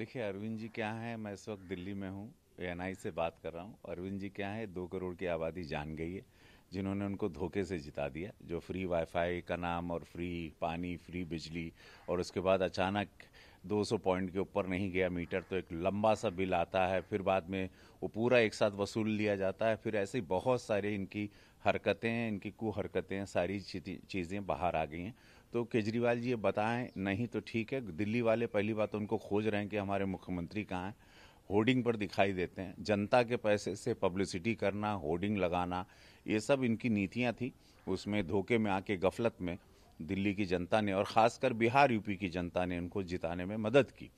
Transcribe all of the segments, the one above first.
देखिए अरविंद जी क्या है मैं इस वक्त दिल्ली में हूँ एन से बात कर रहा हूँ अरविंद जी क्या है दो करोड़ की आबादी जान गई है जिन्होंने उनको धोखे से जिता दिया जो फ्री वाईफाई का नाम और फ्री पानी फ्री बिजली और उसके बाद अचानक 200 पॉइंट के ऊपर नहीं गया मीटर तो एक लंबा सा बिल आता है फिर बाद में वो पूरा एक साथ वसूल लिया जाता है फिर ऐसे बहुत सारे इनकी हरकतें इनकी कुहरकतें सारी चीज़ें बाहर आ गई हैं तो केजरीवाल जी ये बताएं नहीं तो ठीक है दिल्ली वाले पहली बात तो उनको खोज रहे हैं कि हमारे मुख्यमंत्री कहाँ हैं होर्डिंग पर दिखाई देते हैं जनता के पैसे से पब्लिसिटी करना होर्डिंग लगाना ये सब इनकी नीतियाँ थी उसमें धोखे में आके गफलत में दिल्ली की जनता ने और ख़ासकर बिहार यूपी की जनता ने इनको जिताने में मदद की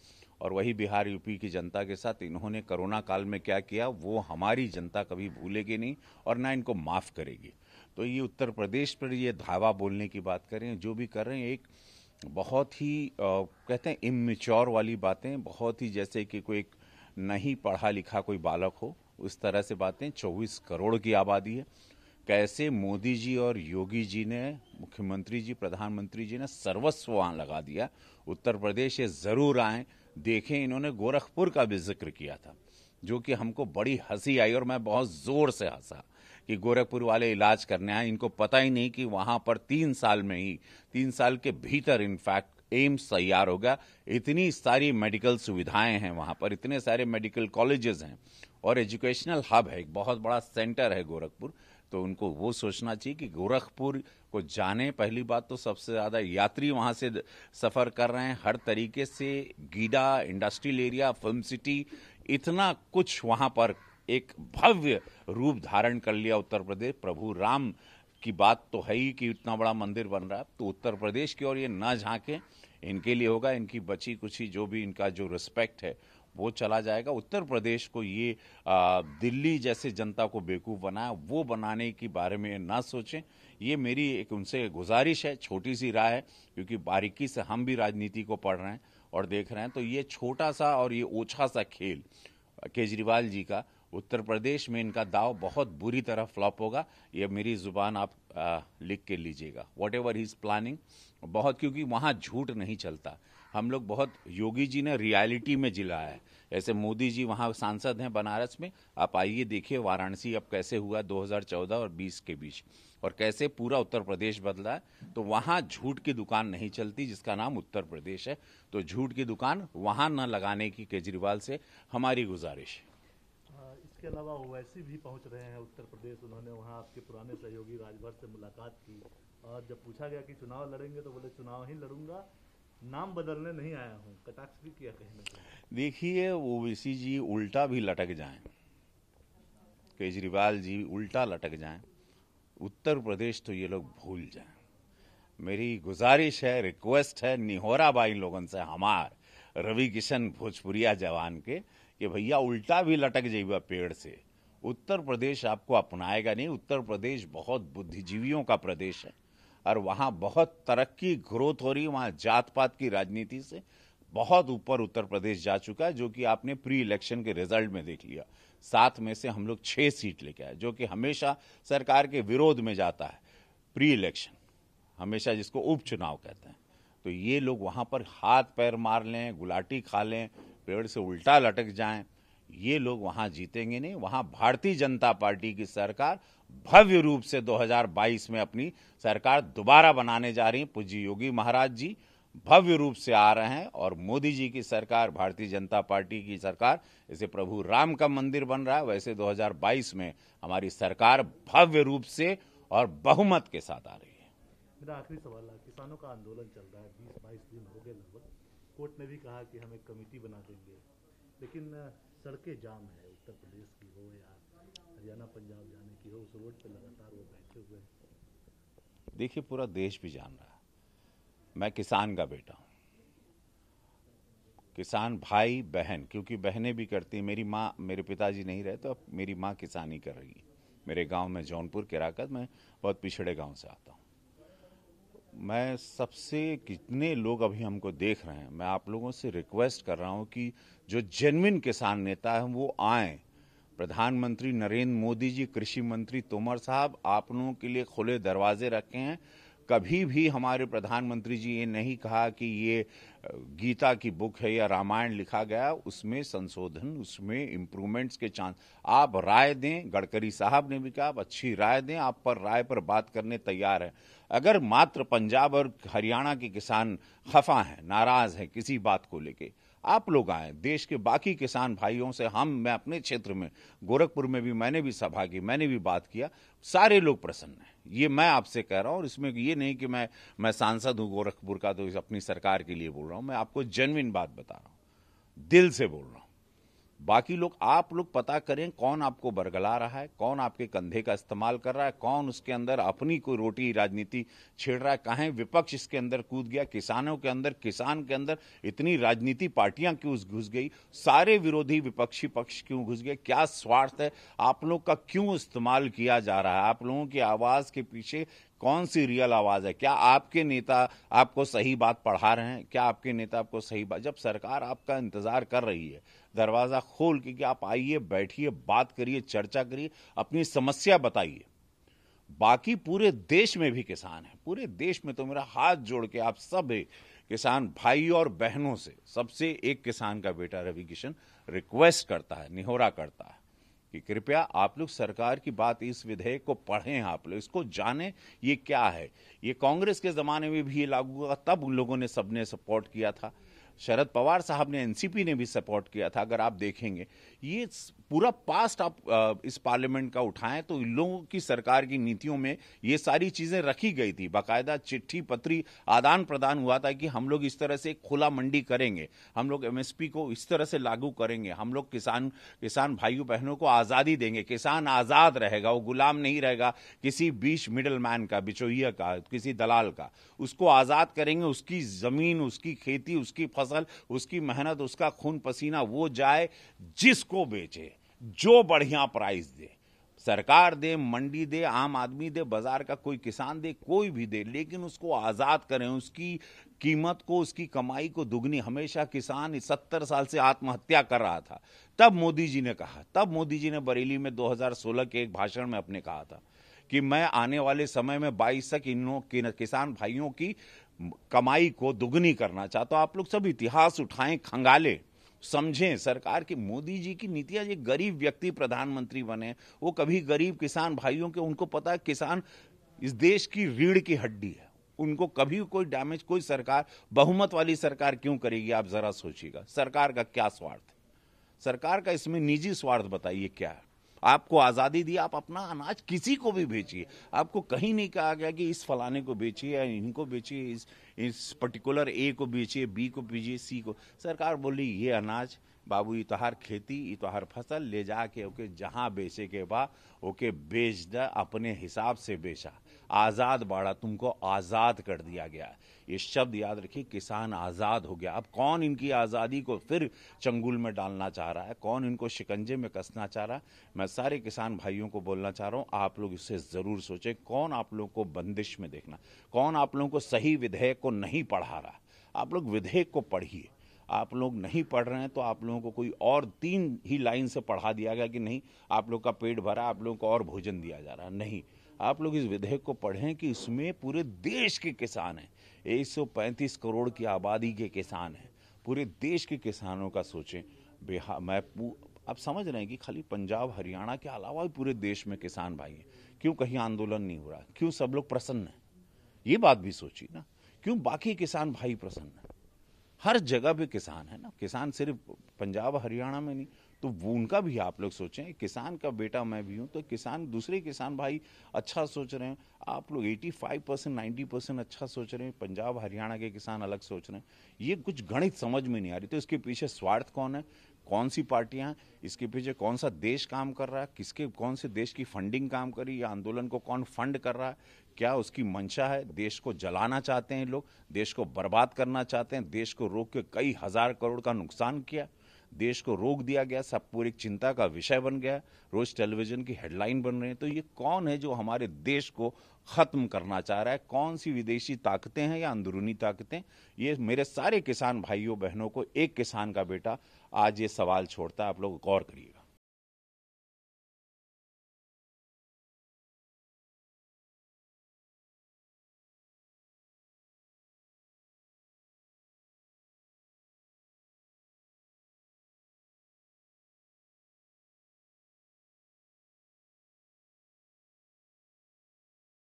और वही बिहार यूपी की जनता के साथ इन्होंने कोरोना काल में क्या किया वो हमारी जनता कभी भूलेगी नहीं और ना इनको माफ़ करेगी तो ये उत्तर प्रदेश पर ये धावा बोलने की बात कर रहे हैं जो भी कर रहे हैं एक बहुत ही आ, कहते हैं इमेच्योर वाली बातें बहुत ही जैसे कि कोई नहीं पढ़ा लिखा कोई बालक हो उस तरह से बातें चौबीस करोड़ की आबादी है कैसे मोदी जी और योगी जी ने मुख्यमंत्री जी प्रधानमंत्री जी ने सर्वस्व वहाँ लगा दिया उत्तर प्रदेश ये ज़रूर आए देखें इन्होंने गोरखपुर का भी जिक्र किया था जो कि हमको बड़ी हंसी आई और मैं बहुत ज़ोर से हंसा कि गोरखपुर वाले इलाज करने आए इनको पता ही नहीं कि वहां पर तीन साल में ही तीन साल के भीतर इनफैक्ट एम्स तैयार होगा इतनी सारी मेडिकल सुविधाएं हैं वहां पर इतने सारे मेडिकल कॉलेजेस हैं और एजुकेशनल हब है एक बहुत बड़ा सेंटर है गोरखपुर तो उनको वो सोचना चाहिए कि गोरखपुर को जाने पहली बात तो सबसे ज़्यादा यात्री वहाँ से सफ़र कर रहे हैं हर तरीके से GIDA industrial area film city इतना कुछ वहाँ पर एक भव्य रूप धारण कर लिया उत्तर प्रदेश प्रभु राम की बात तो है ही कि इतना बड़ा मंदिर बन रहा है तो उत्तर प्रदेश की ओर ये ना झांके इनके लिए होगा इनकी बची कुछी जो भी इनका जो रिस्पेक्ट है वो चला जाएगा उत्तर प्रदेश को ये आ, दिल्ली जैसे जनता को बेवकूफ़ बनाया वो बनाने के बारे में ना सोचें ये मेरी एक उनसे गुजारिश है छोटी सी राय है क्योंकि बारीकी से हम भी राजनीति को पढ़ रहे हैं और देख रहे हैं तो ये छोटा सा और ये ओछा सा खेल केजरीवाल जी का उत्तर प्रदेश में इनका दाव बहुत बुरी तरह फ्लॉप होगा ये मेरी ज़ुबान आप आ, लिख के लीजिएगा वॉट एवर इज़ प्लानिंग बहुत क्योंकि वहाँ झूठ नहीं चलता हम लोग बहुत योगी जी ने रियलिटी में जिलाया है ऐसे मोदी जी वहाँ सांसद हैं बनारस में आप आइए देखिए वाराणसी अब कैसे हुआ 2014 और 20 के बीच और कैसे पूरा उत्तर प्रदेश बदला है तो वहाँ झूठ की दुकान नहीं चलती जिसका नाम उत्तर प्रदेश है तो झूठ की दुकान वहाँ न लगाने की केजरीवाल से हमारी गुजारिश है इसके अलावा ओवैसी भी पहुंच रहे हैं उत्तर प्रदेश उन्होंने वहां आपके पुराने सहयोगी राजभर से मुलाकात की और जब पूछा गया कि चुनाव लड़ेंगे तो बोले चुनाव ही लड़ूंगा नाम बदलने नहीं आया हूँ कटाक्ष भी किया कहने देखिए ओवैसी जी उल्टा भी लटक जाए केजरीवाल जी उल्टा लटक जाए उत्तर प्रदेश तो ये लोग भूल जाए मेरी गुजारिश है रिक्वेस्ट है निहोरा बाई लोगों से हमार रवि किशन भोजपुरिया जवान के कि भैया उल्टा भी लटक जाइबा पेड़ से उत्तर प्रदेश आपको अपनाएगा नहीं उत्तर प्रदेश बहुत बुद्धिजीवियों का प्रदेश है और वहाँ बहुत तरक्की ग्रोथ हो रही है वहाँ जात पात की राजनीति से बहुत ऊपर उत्तर प्रदेश जा चुका है जो कि आपने प्री इलेक्शन के रिजल्ट में देख लिया सात में से हम लोग छः सीट लेके आए जो कि हमेशा सरकार के विरोध में जाता है प्री इलेक्शन हमेशा जिसको उपचुनाव कहते हैं तो ये लोग वहाँ पर हाथ पैर मार लें गुलाटी खा लें पेड़ से उल्टा लटक जाए ये लोग वहां जीतेंगे नहीं वहां भारतीय जनता पार्टी की सरकार भव्य रूप से 2022 में अपनी सरकार दोबारा बनाने जा रही है पूज्य योगी महाराज जी भव्य रूप से आ रहे हैं और मोदी जी की सरकार भारतीय जनता पार्टी की सरकार जैसे प्रभु राम का मंदिर बन रहा है वैसे 2022 में हमारी सरकार भव्य रूप से और बहुमत के साथ आ रही है मेरा आखिरी सवाल है किसानों का आंदोलन चल रहा है बीस बाईस दिन हो गए लगभग कोर्ट ने भी कहा कि हम एक कमेटी बना देंगे लेकिन सड़कें जाम है उत्तर प्रदेश की हो या हरियाणा पंजाब जाने की हो उस रोड पर लगातार वो बैठे हुए हैं देखिए पूरा देश भी जान रहा है मैं किसान का बेटा हूँ किसान भाई बहन क्योंकि बहनें भी करती हैं मेरी माँ मेरे पिताजी नहीं रहे तो अब मेरी माँ किसानी कर रही है मेरे गांव में जौनपुर किराकत में बहुत पिछड़े गांव से आता हूँ मैं सबसे कितने लोग अभी हमको देख रहे हैं मैं आप लोगों से रिक्वेस्ट कर रहा हूं कि जो जेनविन किसान नेता हैं वो आए प्रधानमंत्री नरेंद्र मोदी जी कृषि मंत्री तोमर साहब आप लोगों के लिए खुले दरवाजे रखे हैं कभी भी हमारे प्रधानमंत्री जी ये नहीं कहा कि ये गीता की बुक है या रामायण लिखा गया उसमें संशोधन उसमें इम्प्रूवमेंट्स के चांस आप राय दें गडकरी साहब ने भी कहा आप अच्छी राय दें आप पर राय पर बात करने तैयार हैं अगर मात्र पंजाब और हरियाणा के किसान खफा हैं नाराज हैं किसी बात को लेकर आप लोग आए देश के बाकी किसान भाइयों से हम मैं अपने क्षेत्र में गोरखपुर में भी मैंने भी सभा की मैंने भी बात किया सारे लोग प्रसन्न हैं ये मैं आपसे कह रहा हूँ और इसमें ये नहीं कि मैं मैं सांसद हूँ गोरखपुर का तो अपनी सरकार के लिए बोल रहा हूँ मैं आपको जेनविन बात बता रहा हूँ दिल से बोल रहा हूँ बाकी लोग आप लोग पता करें कौन आपको बरगला रहा है कौन आपके कंधे का इस्तेमाल कर रहा है कौन उसके अंदर अपनी कोई रोटी राजनीति छेड़ रहा है कहें विपक्ष इसके अंदर कूद गया किसानों के अंदर किसान के अंदर इतनी राजनीति पार्टियां क्यों घुस गई सारे विरोधी विपक्षी पक्ष क्यों घुस गए क्या स्वार्थ है आप लोग का क्यों इस्तेमाल किया जा रहा है आप लोगों की आवाज के पीछे कौन सी रियल आवाज़ है क्या आपके नेता आपको सही बात पढ़ा रहे हैं क्या आपके नेता आपको सही बात जब सरकार आपका इंतज़ार कर रही है दरवाज़ा खोल के कि आप आइए बैठिए बात करिए चर्चा करिए अपनी समस्या बताइए बाकी पूरे देश में भी किसान है पूरे देश में तो मेरा हाथ जोड़ के आप सब किसान भाई और बहनों से सबसे एक किसान का बेटा रवि किशन रिक्वेस्ट करता है निहोरा करता है कि कृपया आप लोग सरकार की बात इस विधेयक को पढ़ें आप लोग इसको जानें ये क्या है ये कांग्रेस के ज़माने में भी ये लागू हुआ तब उन लोगों ने सबने सपोर्ट किया था शरद पवार साहब ने एनसीपी ने भी सपोर्ट किया था अगर आप देखेंगे ये पूरा पास्ट आप इस पार्लियामेंट का उठाएं तो इन लोगों की सरकार की नीतियों में ये सारी चीज़ें रखी गई थी बाकायदा चिट्ठी पत्री आदान प्रदान हुआ था कि हम लोग इस तरह से खुला मंडी करेंगे हम लोग एमएसपी को इस तरह से लागू करेंगे हम लोग किसान किसान भाइयों बहनों को आज़ादी देंगे किसान आज़ाद रहेगा वो गुलाम नहीं रहेगा किसी बीच मिडल का बिचोइया का किसी दलाल का उसको आज़ाद करेंगे उसकी ज़मीन उसकी खेती उसकी फसल फसल उसकी मेहनत उसका खून पसीना वो जाए जिसको बेचे जो बढ़िया प्राइस दे सरकार दे मंडी दे आम आदमी दे बाजार का कोई किसान दे कोई भी दे लेकिन उसको आज़ाद करें उसकी कीमत को उसकी कमाई को दुगनी हमेशा किसान सत्तर साल से आत्महत्या कर रहा था तब मोदी जी ने कहा तब मोदी जी ने बरेली में 2016 के एक भाषण में अपने कहा था कि मैं आने वाले समय में बाईस तक इन किसान भाइयों की कमाई को दुगनी करना चाहता तो आप लोग सब इतिहास उठाएं खंगालें समझें सरकार की मोदी जी की नीतियां ये गरीब व्यक्ति प्रधानमंत्री बने वो कभी गरीब किसान भाइयों के उनको पता है किसान इस देश की रीढ़ की हड्डी है उनको कभी कोई डैमेज कोई सरकार बहुमत वाली सरकार क्यों करेगी आप जरा सोचिएगा सरकार का क्या स्वार्थ सरकार का इसमें निजी स्वार्थ बताइए क्या है आपको आज़ादी दी आप अपना अनाज किसी को भी बेचिए आपको कहीं नहीं कहा गया कि इस फलाने को बेचिए या इनको बेचिए इस इस पर्टिकुलर ए को बेचिए बी को बेचिए सी को सरकार बोली ये अनाज बाबू ये तो हर खेती ये तो हर फसल ले जा के ओके जहाँ बेचे के बा ओके बेच द अपने हिसाब से बेचा आज़ाद बाड़ा तुमको आज़ाद कर दिया गया ये शब्द याद रखिए किसान आज़ाद हो गया अब कौन इनकी आज़ादी को फिर चंगुल में डालना चाह रहा है कौन इनको शिकंजे में कसना चाह रहा है मैं सारे किसान भाइयों को बोलना चाह रहा हूँ आप लोग इससे ज़रूर सोचें कौन आप लोगों को बंदिश में देखना कौन आप लोगों को सही विधेयक को नहीं पढ़ा रहा आप लोग विधेयक को पढ़िए आप लोग नहीं पढ़ रहे हैं तो आप लोगों को कोई और तीन ही लाइन से पढ़ा दिया गया कि नहीं आप लोग का पेट भरा आप लोगों को और भोजन दिया जा रहा नहीं आप लोग इस विधेयक को पढ़ें कि इसमें पूरे देश के किसान हैं एक करोड़ की आबादी के किसान हैं पूरे देश के किसानों का सोचें बिहार मैं आप समझ रहे हैं कि खाली पंजाब हरियाणा के अलावा भी पूरे देश में किसान भाई हैं क्यों कहीं आंदोलन नहीं हो रहा क्यों सब लोग प्रसन्न हैं ये बात भी सोची ना क्यों बाकी किसान भाई प्रसन्न है हर जगह पे किसान है ना किसान सिर्फ पंजाब हरियाणा में नहीं तो वो उनका भी आप लोग सोचें किसान का बेटा मैं भी हूँ तो किसान दूसरे किसान भाई अच्छा सोच रहे हैं आप लोग 85 परसेंट नाइन्टी परसेंट अच्छा सोच रहे हैं पंजाब हरियाणा के किसान अलग सोच रहे हैं ये कुछ गणित समझ में नहीं आ रही तो इसके पीछे स्वार्थ कौन है कौन सी पार्टियां हैं इसके पीछे कौन सा देश काम कर रहा है किसके कौन से देश की फंडिंग काम करी या आंदोलन को कौन फंड कर रहा है क्या उसकी मंशा है देश को जलाना चाहते हैं लोग देश को बर्बाद करना चाहते हैं देश को रोक के कई हज़ार करोड़ का नुकसान किया देश को रोक दिया गया सब पूरी चिंता का विषय बन गया रोज टेलीविजन की हेडलाइन बन रहे हैं तो ये कौन है जो हमारे देश को ख़त्म करना चाह रहा है कौन सी विदेशी ताकतें हैं या अंदरूनी ताकतें ये मेरे सारे किसान भाइयों बहनों को एक किसान का बेटा आज ये सवाल छोड़ता है आप लोग गौर करिएगा